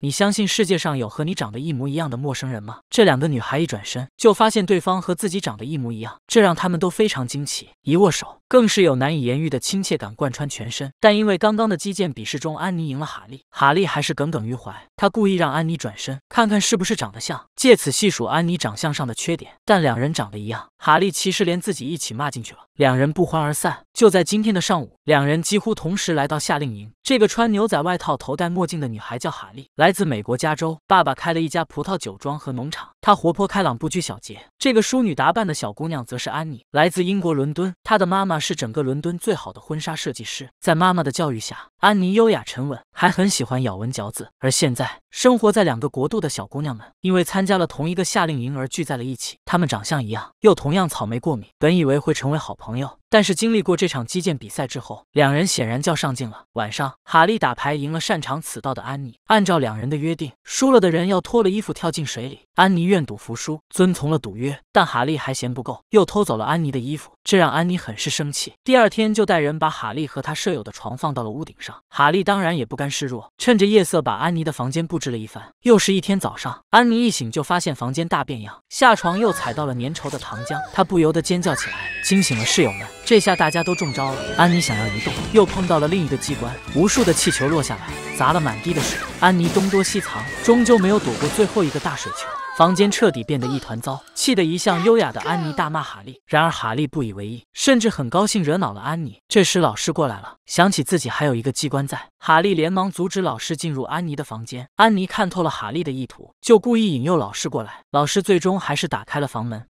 你相信世界上有和你长得一模一样的陌生人吗？这两个女孩一转身就发现对方和自己长得一模一样，这让他们都非常惊奇。一握手，更是有难以言喻的亲切感贯穿全身。但因为刚刚的击剑比试中，安妮赢了哈利，哈利还是耿耿于怀。他故意让安妮转身，看看是不是长得像，借此细数安妮长相上的缺点。但两人长得一样，哈利其实连自己一起骂进去了。两人不欢而散。就在今天的上午，两人几乎同时来到夏令营。这个穿牛仔外套、头戴墨镜的女孩叫哈利来。来自美国加州，爸爸开了一家葡萄酒庄和农场。她活泼开朗，不拘小节。这个淑女打扮的小姑娘则是安妮，来自英国伦敦。她的妈妈是整个伦敦最好的婚纱设计师。在妈妈的教育下，安妮优雅沉稳，还很喜欢咬文嚼字。而现在生活在两个国度的小姑娘们，因为参加了同一个夏令营而聚在了一起。她们长相一样，又同样草莓过敏。本以为会成为好朋友。但是经历过这场击剑比赛之后，两人显然较上劲了。晚上，哈利打牌赢了擅长此道的安妮。按照两人的约定，输了的人要脱了衣服跳进水里。安妮愿赌服输，遵从了赌约。但哈利还嫌不够，又偷走了安妮的衣服，这让安妮很是生气。第二天就带人把哈利和他舍友的床放到了屋顶上。哈利当然也不甘示弱，趁着夜色把安妮的房间布置了一番。又是一天早上，安妮一醒就发现房间大变样，下床又踩到了粘稠的糖浆，她不由得尖叫起来，惊醒了室友们。这下大家都中招了。安妮想要移动，又碰到了另一个机关，无数的气球落下来，砸了满地的水。安妮东躲西藏，终究没有躲过最后一个大水球，房间彻底变得一团糟。气得一向优雅的安妮大骂哈利，然而哈利不以为意，甚至很高兴惹恼了安妮。这时老师过来了，想起自己还有一个机关在，哈利连忙阻止老师进入安妮的房间。安妮看透了哈利的意图，就故意引诱老师过来。老师最终还是打开了房门。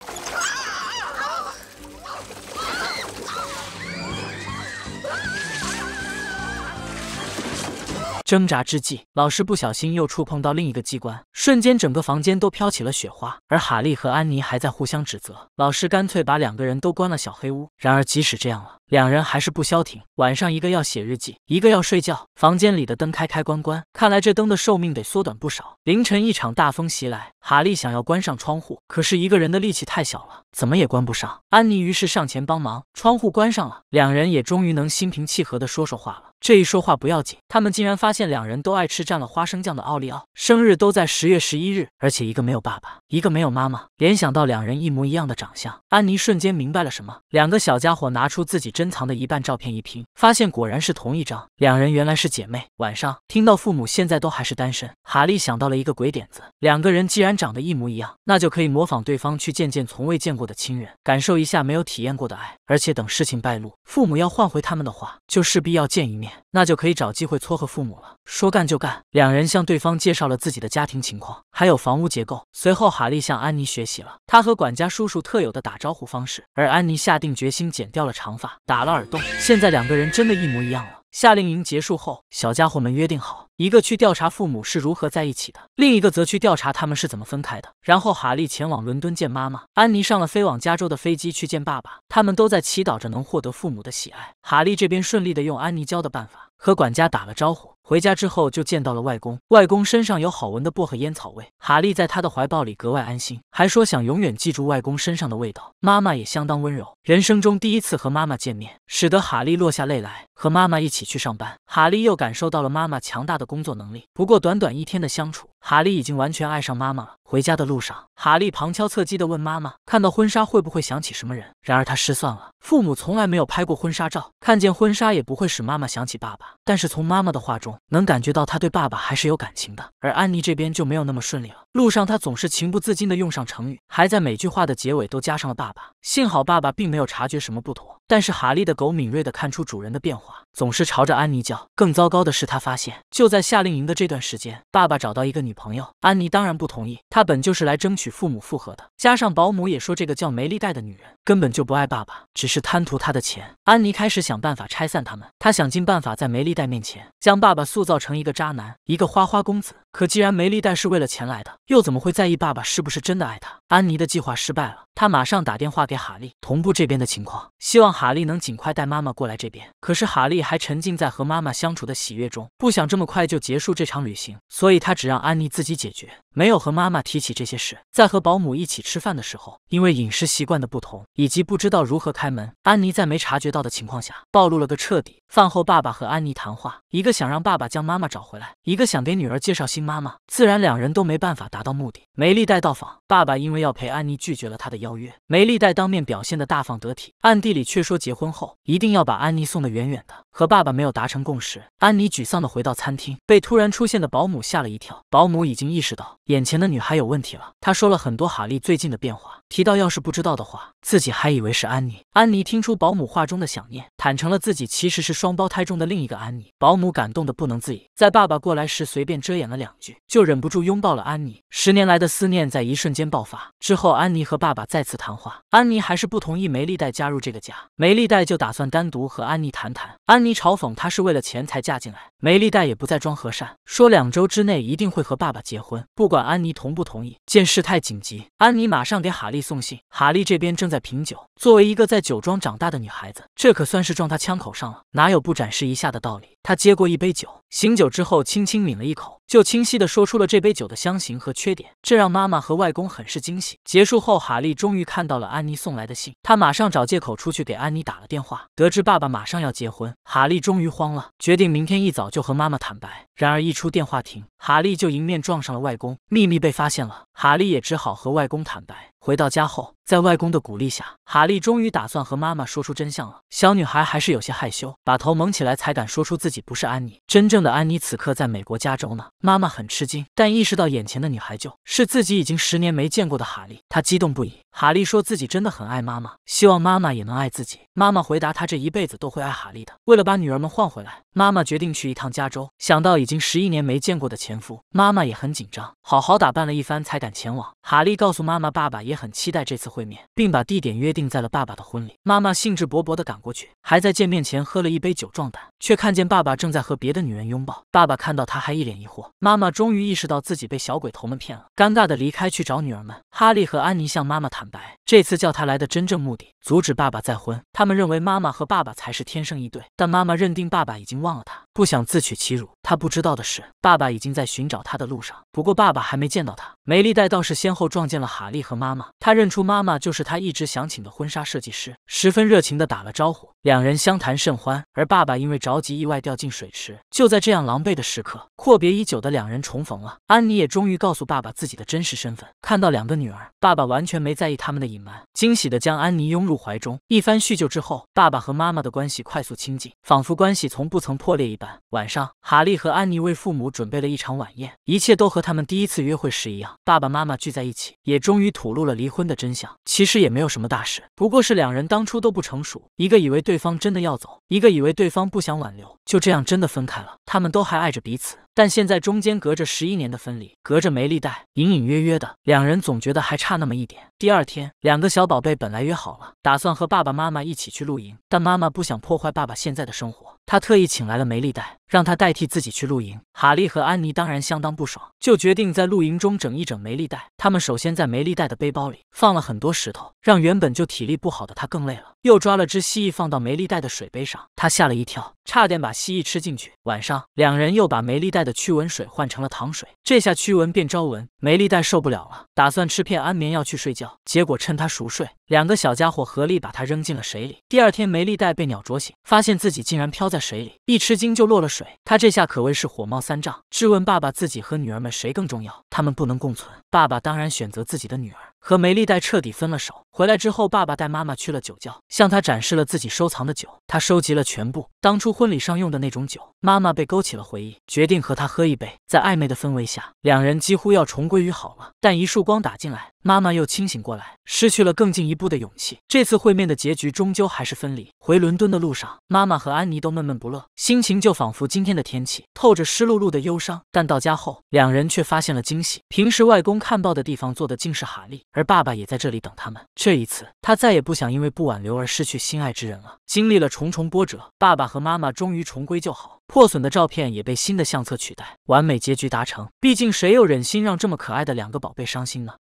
挣扎之际，老师不小心又触碰到另一个机关，瞬间整个房间都飘起了雪花。而哈利和安妮还在互相指责，老师干脆把两个人都关了小黑屋。然而即使这样了，两人还是不消停。晚上一个要写日记，一个要睡觉，房间里的灯开开关关，看来这灯的寿命得缩短不少。凌晨一场大风袭来，哈利想要关上窗户，可是一个人的力气太小了，怎么也关不上。安妮于是上前帮忙，窗户关上了，两人也终于能心平气和的说说话了。这一说话不要紧，他们竟然发现两人都爱吃蘸了花生酱的奥利奥，生日都在十月十一日，而且一个没有爸爸，一个没有妈妈。联想到两人一模一样的长相，安妮瞬间明白了什么。两个小家伙拿出自己珍藏的一半照片一拼，发现果然是同一张。两人原来是姐妹。晚上听到父母现在都还是单身，哈利想到了一个鬼点子。两个人既然长得一模一样，那就可以模仿对方去见见从未见过的亲人，感受一下没有体验过的爱。而且等事情败露，父母要换回他们的话，就势必要见一面。那就可以找机会撮合父母了。说干就干，两人向对方介绍了自己的家庭情况，还有房屋结构。随后，哈利向安妮学习了他和管家叔叔特有的打招呼方式，而安妮下定决心剪掉了长发，打了耳洞。现在，两个人真的一模一样了。夏令营结束后，小家伙们约定好，一个去调查父母是如何在一起的，另一个则去调查他们是怎么分开的。然后哈利前往伦敦见妈妈，安妮上了飞往加州的飞机去见爸爸。他们都在祈祷着能获得父母的喜爱。哈利这边顺利的用安妮教的办法和管家打了招呼。回家之后就见到了外公，外公身上有好闻的薄荷烟草味，哈利在他的怀抱里格外安心，还说想永远记住外公身上的味道。妈妈也相当温柔，人生中第一次和妈妈见面，使得哈利落下泪来。和妈妈一起去上班，哈利又感受到了妈妈强大的工作能力。不过短短一天的相处，哈利已经完全爱上妈妈了。回家的路上，哈利旁敲侧击地问妈妈，看到婚纱会不会想起什么人？然而他失算了，父母从来没有拍过婚纱照，看见婚纱也不会使妈妈想起爸爸。但是从妈妈的话中。能感觉到他对爸爸还是有感情的，而安妮这边就没有那么顺利了。路上，他总是情不自禁的用上成语，还在每句话的结尾都加上了“爸爸”。幸好爸爸并没有察觉什么不妥，但是哈利的狗敏锐的看出主人的变化，总是朝着安妮叫。更糟糕的是，他发现就在夏令营的这段时间，爸爸找到一个女朋友，安妮当然不同意。他本就是来争取父母复合的，加上保姆也说这个叫梅丽戴的女人根本就不爱爸爸，只是贪图他的钱。安妮开始想办法拆散他们，她想尽办法在梅丽戴面前将爸爸。塑造成一个渣男，一个花花公子。可既然梅丽戴是为了钱来的，又怎么会在意爸爸是不是真的爱他？安妮的计划失败了，她马上打电话给哈利，同步这边的情况。希望哈利能尽快带妈妈过来这边，可是哈利还沉浸在和妈妈相处的喜悦中，不想这么快就结束这场旅行，所以他只让安妮自己解决，没有和妈妈提起这些事。在和保姆一起吃饭的时候，因为饮食习惯的不同，以及不知道如何开门，安妮在没察觉到的情况下暴露了个彻底。饭后，爸爸和安妮谈话，一个想让爸爸将妈妈找回来，一个想给女儿介绍新妈妈，自然两人都没办法达到目的。梅丽黛到访，爸爸因为要陪安妮拒绝了他的邀约。梅丽黛当面表现的大方得体，暗地。里却说结婚后一定要把安妮送得远远的，和爸爸没有达成共识。安妮沮丧地回到餐厅，被突然出现的保姆吓了一跳。保姆已经意识到眼前的女孩有问题了，她说了很多哈利最近的变化，提到要是不知道的话，自己还以为是安妮。安妮听出保姆话中的想念，坦诚了自己其实是双胞胎中的另一个安妮。保姆感动得不能自已，在爸爸过来时随便遮掩了两句，就忍不住拥抱了安妮。十年来的思念在一瞬间爆发。之后，安妮和爸爸再次谈话，安妮还是不同意梅丽黛加入这个。梅丽戴就打算单独和安妮谈谈。安妮嘲讽她是为了钱才嫁进来，梅丽戴也不再装和善，说两周之内一定会和爸爸结婚，不管安妮同不同意。见事态紧急，安妮马上给哈利送信。哈利这边正在品酒，作为一个在酒庄长大的女孩子，这可算是撞他枪口上了，哪有不展示一下的道理？他接过一杯酒，醒酒之后轻轻抿了一口，就清晰的说出了这杯酒的香型和缺点，这让妈妈和外公很是惊喜。结束后，哈利终于看到了安妮送来的信，他马上找借口出去给安妮打了电话，得知爸爸马上要结婚，哈利终于慌了，决定明天一早就和妈妈坦白。然而一出电话亭，哈利就迎面撞上了外公，秘密被发现了，哈利也只好和外公坦白。回到家后，在外公的鼓励下，哈利终于打算和妈妈说出真相了。小女孩还是有些害羞，把头蒙起来才敢说出自己不是安妮。真正的安妮此刻在美国加州呢。妈妈很吃惊，但意识到眼前的女孩就是自己已经十年没见过的哈利，她激动不已。哈利说自己真的很爱妈妈，希望妈妈也能爱自己。妈妈回答她这一辈子都会爱哈利的。为了把女儿们换回来，妈妈决定去一趟加州。想到已经十一年没见过的前夫，妈妈也很紧张，好好打扮了一番才敢前往。哈利告诉妈妈，爸爸也。也很期待这次会面，并把地点约定在了爸爸的婚礼。妈妈兴致勃勃地赶过去，还在见面前喝了一杯酒壮胆，却看见爸爸正在和别的女人拥抱。爸爸看到她还一脸疑惑。妈妈终于意识到自己被小鬼头们骗了，尴尬地离开去找女儿们。哈利和安妮向妈妈坦白，这次叫她来的真正目的，阻止爸爸再婚。他们认为妈妈和爸爸才是天生一对，但妈妈认定爸爸已经忘了她，不想自取其辱。他不知道的是，爸爸已经在寻找他的路上。不过，爸爸还没见到他。梅丽黛倒是先后撞见了哈利和妈妈。他认出妈妈就是他一直想请的婚纱设计师，十分热情地打了招呼，两人相谈甚欢。而爸爸因为着急，意外掉进水池。就在这样狼狈的时刻，阔别已久的两人重逢了。安妮也终于告诉爸爸自己的真实身份。看到两个女儿，爸爸完全没在意他们的隐瞒，惊喜地将安妮拥入怀中。一番叙旧之后，爸爸和妈妈的关系快速亲近，仿佛关系从不曾破裂一般。晚上，哈利。和安妮为父母准备了一场晚宴，一切都和他们第一次约会时一样。爸爸妈妈聚在一起，也终于吐露了离婚的真相。其实也没有什么大事，不过是两人当初都不成熟，一个以为对方真的要走，一个以为对方不想挽留，就这样真的分开了。他们都还爱着彼此，但现在中间隔着十一年的分离，隔着没力代，隐隐约约的，两人总觉得还差那么一点。第二天，两个小宝贝本来约好了，打算和爸爸妈妈一起去露营，但妈妈不想破坏爸爸现在的生活。他特意请来了梅丽戴，让他代替自己去露营。哈利和安妮当然相当不爽，就决定在露营中整一整梅丽戴。他们首先在梅丽戴的背包里放了很多石头，让原本就体力不好的他更累了。又抓了只蜥蜴放到梅丽戴的水杯上，他吓了一跳。差点把蜥蜴吃进去。晚上，两人又把梅丽带的驱蚊水换成了糖水，这下驱蚊变招蚊。梅丽带受不了了，打算吃片安眠药去睡觉。结果趁他熟睡，两个小家伙合力把他扔进了水里。第二天，梅丽带被鸟啄醒，发现自己竟然飘在水里，一吃惊就落了水。他这下可谓是火冒三丈，质问爸爸自己和女儿们谁更重要，他们不能共存。爸爸当然选择自己的女儿。和梅丽黛彻底分了手。回来之后，爸爸带妈妈去了酒窖，向她展示了自己收藏的酒。他收集了全部当初婚礼上用的那种酒。妈妈被勾起了回忆，决定和他喝一杯。在暧昧的氛围下，两人几乎要重归于好了。但一束光打进来，妈妈又清醒过来，失去了更进一步的勇气。这次会面的结局终究还是分离。回伦敦的路上，妈妈和安妮都闷闷不乐，心情就仿佛今天的天气，透着湿漉漉的忧伤。但到家后，两人却发现了惊喜。平时外公看报的地方坐的竟是哈利。而爸爸也在这里等他们。这一次，他再也不想因为不挽留而失去心爱之人了。经历了重重波折，爸爸和妈妈终于重归就好，破损的照片也被新的相册取代，完美结局达成。毕竟，谁又忍心让这么可爱的两个宝贝伤心呢？